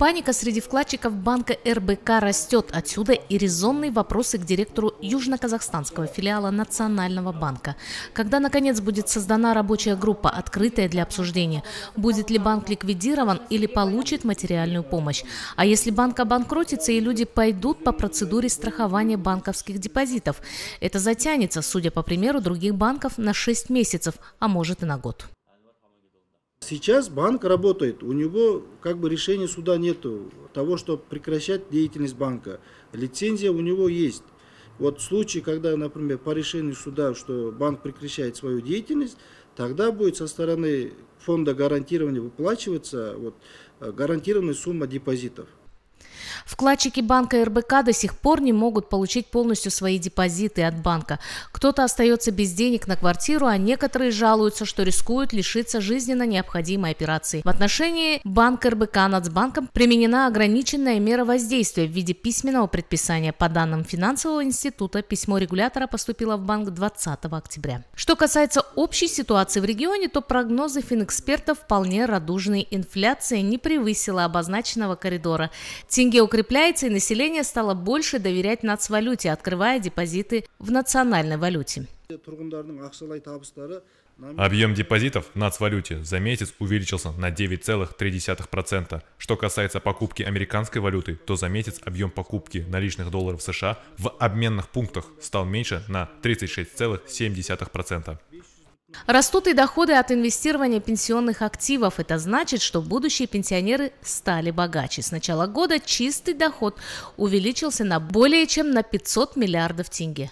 Паника среди вкладчиков банка РБК растет. Отсюда и резонные вопросы к директору южно-казахстанского филиала Национального банка. Когда, наконец, будет создана рабочая группа, открытая для обсуждения, будет ли банк ликвидирован или получит материальную помощь? А если банк обанкротится и люди пойдут по процедуре страхования банковских депозитов? Это затянется, судя по примеру других банков, на 6 месяцев, а может и на год. Сейчас банк работает, у него как бы решения суда нету того, чтобы прекращать деятельность банка. Лицензия у него есть. Вот случае, когда, например, по решению суда, что банк прекращает свою деятельность, тогда будет со стороны фонда гарантирования выплачиваться вот, э, гарантированная сумма депозитов. Вкладчики банка РБК до сих пор не могут получить полностью свои депозиты от банка. Кто-то остается без денег на квартиру, а некоторые жалуются, что рискуют лишиться жизненно необходимой операции. В отношении банка РБК над банком применена ограниченная мера воздействия в виде письменного предписания. По данным финансового института, письмо регулятора поступило в банк 20 октября. Что касается общей ситуации в регионе, то прогнозы финэкспертов вполне радужные. Инфляция не превысила обозначенного коридора. Тенге Украины укрепляется, и население стало больше доверять нацвалюте, открывая депозиты в национальной валюте. Объем депозитов в нацвалюте за месяц увеличился на 9,3%. Что касается покупки американской валюты, то за месяц объем покупки наличных долларов США в обменных пунктах стал меньше на 36,7%. Растут и доходы от инвестирования пенсионных активов. Это значит, что будущие пенсионеры стали богаче. С начала года чистый доход увеличился на более чем на 500 миллиардов тенге.